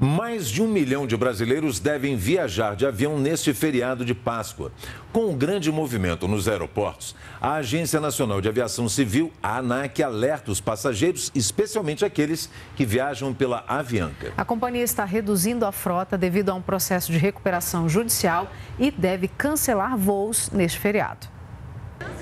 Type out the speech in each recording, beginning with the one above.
Mais de um milhão de brasileiros devem viajar de avião neste feriado de Páscoa. Com o um grande movimento nos aeroportos, a Agência Nacional de Aviação Civil, a ANAC, alerta os passageiros, especialmente aqueles que viajam pela Avianca. A companhia está reduzindo a frota devido a um processo de recuperação judicial e deve cancelar voos neste feriado.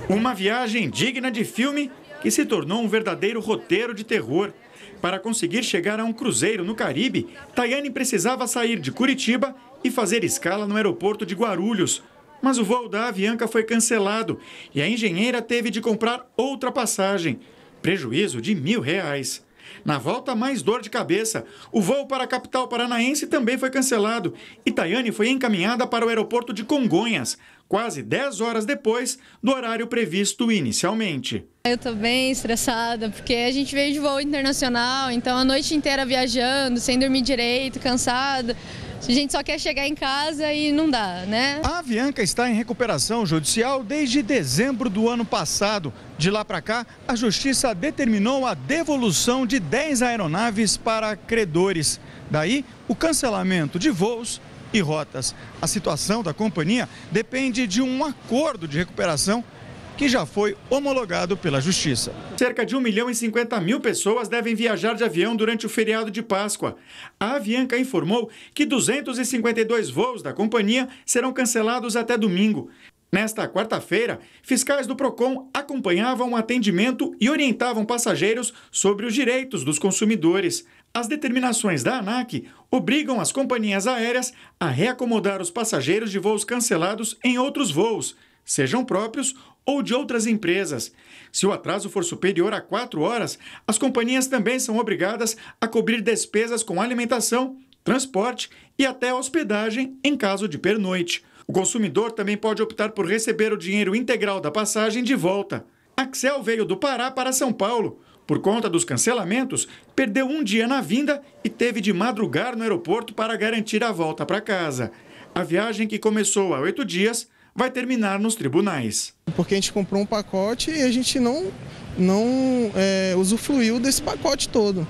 Uma viagem digna de filme que se tornou um verdadeiro roteiro de terror. Para conseguir chegar a um cruzeiro no Caribe, Tayane precisava sair de Curitiba e fazer escala no aeroporto de Guarulhos. Mas o voo da Avianca foi cancelado e a engenheira teve de comprar outra passagem. Prejuízo de mil reais. Na volta, mais dor de cabeça. O voo para a capital paranaense também foi cancelado. Itaiane foi encaminhada para o aeroporto de Congonhas, quase 10 horas depois do horário previsto inicialmente. Eu estou bem estressada, porque a gente veio de voo internacional, então a noite inteira viajando, sem dormir direito, cansada. A gente só quer chegar em casa e não dá, né? A Avianca está em recuperação judicial desde dezembro do ano passado. De lá para cá, a justiça determinou a devolução de 10 aeronaves para credores. Daí, o cancelamento de voos e rotas. A situação da companhia depende de um acordo de recuperação que já foi homologado pela Justiça. Cerca de 1 milhão e 50 mil pessoas devem viajar de avião durante o feriado de Páscoa. A Avianca informou que 252 voos da companhia serão cancelados até domingo. Nesta quarta-feira, fiscais do Procon acompanhavam o atendimento e orientavam passageiros sobre os direitos dos consumidores. As determinações da ANAC obrigam as companhias aéreas a reacomodar os passageiros de voos cancelados em outros voos, sejam próprios ou de outras empresas. Se o atraso for superior a quatro horas, as companhias também são obrigadas a cobrir despesas com alimentação, transporte e até hospedagem em caso de pernoite. O consumidor também pode optar por receber o dinheiro integral da passagem de volta. Axel veio do Pará para São Paulo. Por conta dos cancelamentos, perdeu um dia na vinda e teve de madrugar no aeroporto para garantir a volta para casa. A viagem, que começou há oito dias, vai terminar nos tribunais. Porque a gente comprou um pacote e a gente não, não é, usufruiu desse pacote todo.